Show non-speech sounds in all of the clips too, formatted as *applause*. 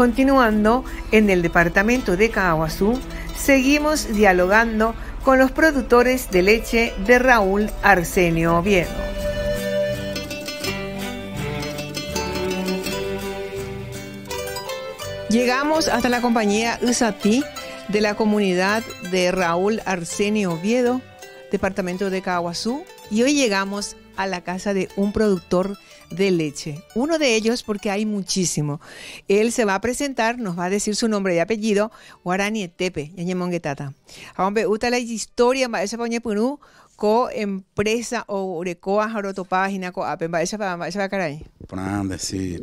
Continuando, en el departamento de Caguazú, seguimos dialogando con los productores de leche de Raúl Arsenio Oviedo. Llegamos hasta la compañía Usati de la comunidad de Raúl Arsenio Oviedo, departamento de Caguazú, y hoy llegamos a la casa de un productor de leche. Uno de ellos, porque hay muchísimo. Él se va a presentar, nos va a decir su nombre y apellido, Guarani Etepe, Yañemonguetata. Aunque la historia, esa co empresa o urecoa apen, esa va caray. sí.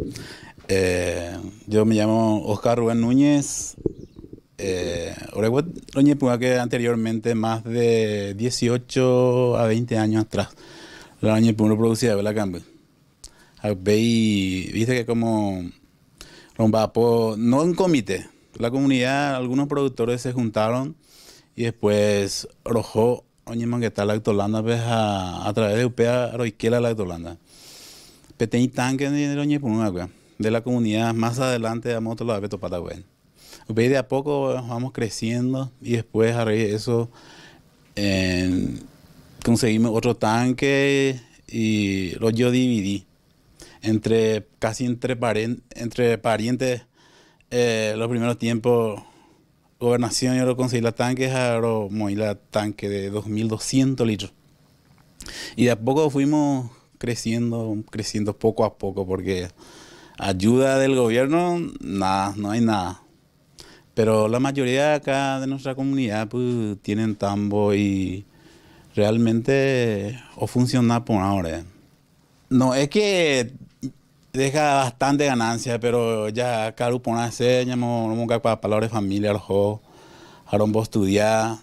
Eh, yo me llamo Oscar Rubén Núñez, eh, que anteriormente más de 18 a 20 años atrás la años primero producida, ¿verdad, Campbell? Ah, veí viste que como Rombapo, no un comité, la comunidad, algunos productores se juntaron y después rojó oñeman que está la pues, a, a través de Upea Roiquela la Actolanda. y tanque de el por de la comunidad más adelante a moto la Beto Patagüen. Pues. de a poco vamos creciendo y después a raíz de eso ...conseguimos otro tanque y lo yo dividí entre casi entre, entre parientes eh, los primeros tiempos gobernación yo lo conseguí los tanque ahora moví la tanque de 2200 litros y de a poco fuimos creciendo creciendo poco a poco porque ayuda del gobierno nada no hay nada pero la mayoría acá de nuestra comunidad pues, tienen tambo y realmente o funciona por ahora. Eh. No, es que deja bastante ganancia, pero ya caro por hacer, ya nunca para palabras familia, los juegos, ahora estudiar.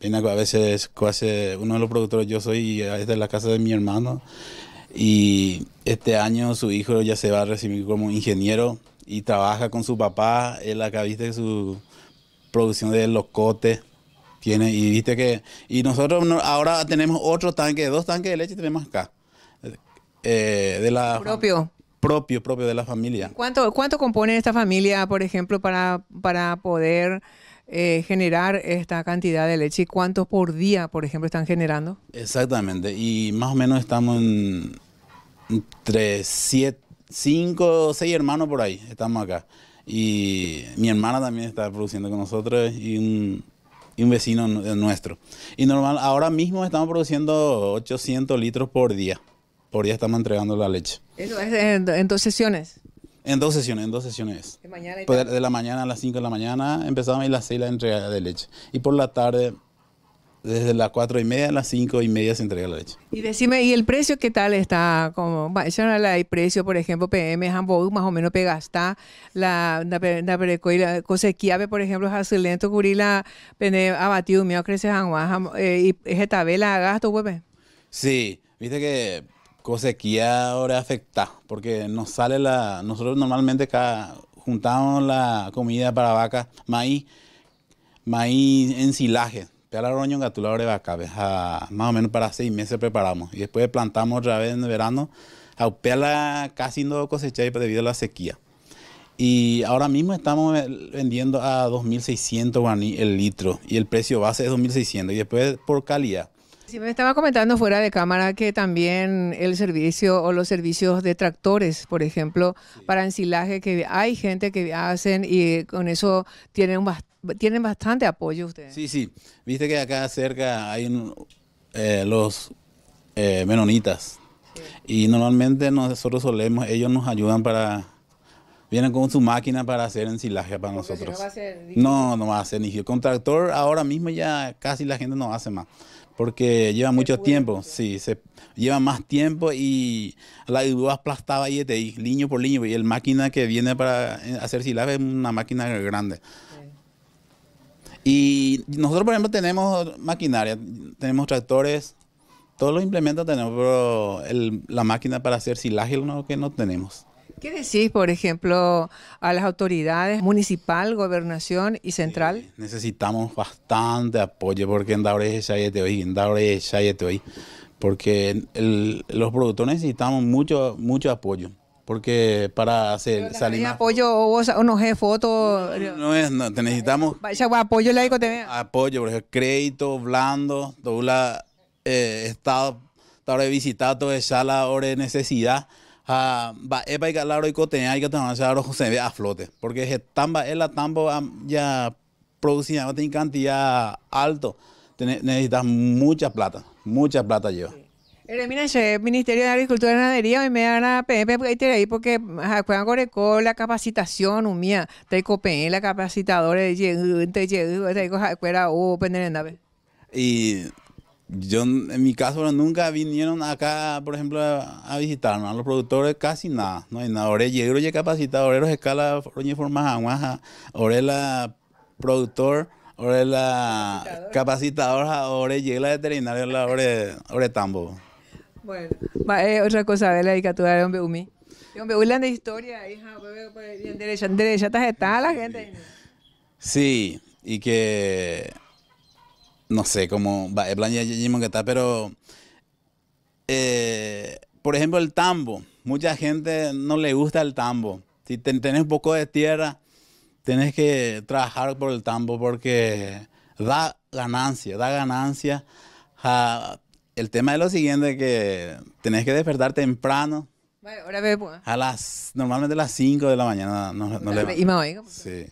Pena a veces uno de los productores, yo soy de la casa de mi hermano, y este año su hijo ya se va a recibir como ingeniero y trabaja con su papá, él acá viste su producción de locote y viste que, y nosotros ahora tenemos otro tanque, dos tanques de leche tenemos acá. Eh, de la propio. Propio, propio de la familia. ¿Cuánto, cuánto compone esta familia, por ejemplo, para, para poder eh, generar esta cantidad de leche? ¿Y cuántos por día, por ejemplo, están generando? Exactamente, y más o menos estamos en entre siete, cinco o seis hermanos por ahí, estamos acá. Y mi hermana también está produciendo con nosotros y un y un vecino eh, nuestro. Y normal, ahora mismo estamos produciendo 800 litros por día. Por día estamos entregando la leche. ¿Eso es en, dos sesiones? En dos sesiones, en dos sesiones. ¿De, pues, la mañana a las 5 de la mañana empezamos y las 6 la entrega de leche. Y por la tarde desde las cuatro y media a las cinco y media se entrega la leche. Y decime, ¿y el precio qué tal está? Como, el precio, por ejemplo, PM Hamburg, más o menos pegasta, la la cosequiave, por ejemplo, lento curila, pene abatido, mío crece eh, y getabela gasto, hueve. Sí, viste que cosequía ahora afecta, porque nos sale la, nosotros normalmente cada, juntamos la comida para vaca, maíz, maíz en silaje ya la roño de vaca, pues, más o menos para seis meses preparamos. Y después plantamos otra vez en el verano. la casi no cosecháis debido a la sequía. Y ahora mismo estamos eh, vendiendo a 2.600 guaní el litro y el precio base es 2.600 y después por calidad. Si me estaba comentando fuera de cámara que también el servicio o los servicios de tractores, por ejemplo, para ensilaje, que hay gente que hacen y con eso tienen, tienen bastante apoyo ustedes. Sí, sí. Viste que acá cerca hay eh, los eh, menonitas. Y normalmente nosotros solemos, ellos nos ayudan para Vienen con su máquina para hacer ensilaje para nosotros. no, no, no va a ser ni Con tractor ahora mismo ya casi la gente no hace más porque lleva mucho tiempo, sí, lleva más tiempo y la ayuda aplastaba y ahí, niño por niño, y el máquina que viene para eh, hacer silaje es una máquina grande. Y nosotros, por ejemplo, tenemos maquinaria, tenemos tractores, todos los implementos tenemos, pero la máquina para hacer silaje es lo que no tenemos. ¿Qué decís, por ejemplo, a las autoridades municipal, gobernación y central? necesitamos bastante apoyo porque en es te hoy, en Daure hoy, porque los productores necesitamos mucho, mucho apoyo porque para hacer salir apoyo o, no es no, es no, necesitamos eh, apoyo laico te apoyo por ejemplo crédito blando dobla eh, estado ahora visitado toda sala de necesidad Ah, ¿para y calaro y coteña y que se ve a flote. Porque es tamba, la tambo ah, ya producida, en cantidad alto. Necesitas mucha plata, mucha plata lleva. Mira, el Ministerio de Agricultura y Ganadería y me dan a porque acuerdan con la capacitación mía te copen la capacitadora de gente, te acuerdan o oh, Y yo en mi caso nunca vinieron acá, por ejemplo, a, visitarnos, a los productores casi nada, no hay nada. Ore y capacitadores capacitado, los escala, oreñe formas la productor, productor, la capacitador, ore la veterinario, la ore, *laughs* ore tambo. Bueno, eh, otra cosa de la dictadura de hombre beumi. hombre beumi de historia, hija, derecha, derecha, está la gente. Sí, y que no sé cómo va el plan que está, pero eh, por ejemplo el tambo, mucha gente no le gusta el tambo. Si tenés un poco de tierra, tenés que trabajar por el tambo porque da ganancia, da ganancia. el tema es lo siguiente, que tenés que despertar temprano. ahora pues. a las, normalmente a las 5 de la mañana. No, y Sí.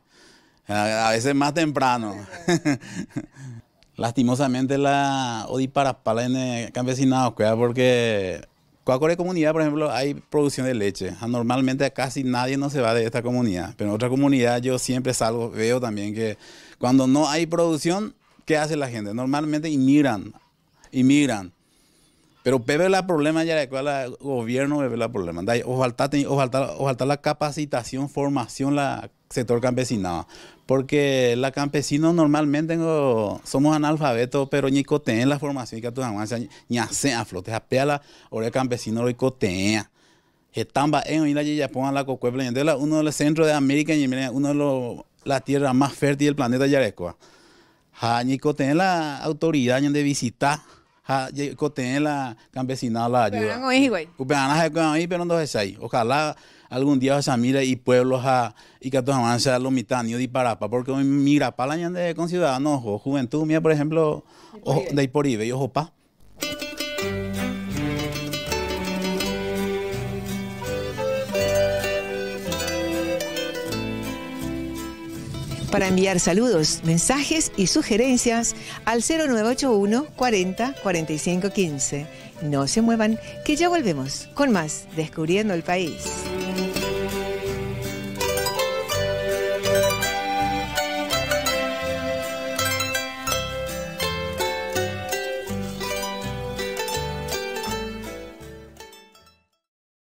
a veces más temprano. *laughs* Lastimosamente la pala en el eh, campesinado, porque cualquier comunidad, por ejemplo, hay producción de leche. Ah, normalmente casi nadie no se va de esta comunidad, pero en otra comunidad yo siempre salgo, veo también que cuando no hay producción, ¿qué hace la gente? Normalmente inmigran, inmigran. Pero bebe la problema ya de cuál gobierno bebe la problema. O falta la capacitación, formación, la sector campesinado. Porque la campesinos normalmente somos analfabetos, pero ni coteen la formación que tú avanzas, ni hacen a flote, a la hora campesino lo cotea. Estamba en la pongan la cocuebla. uno de los centros de América, y uno de los, la tierra más fértil del planeta Yarecoa. Ja, ni coteen la autoridad, de visitar ha la campesina la ayuda. Ojalá algún día se mire y pueblos a y que todos avancen a ser los mitanio de Parapa, porque mira, para la de con ciudadanos o juventud mía, por ejemplo, de Iporibe y Ojopa. para enviar saludos, mensajes y sugerencias al 0981 40 45 15. No se muevan, que ya volvemos con más Descubriendo el País.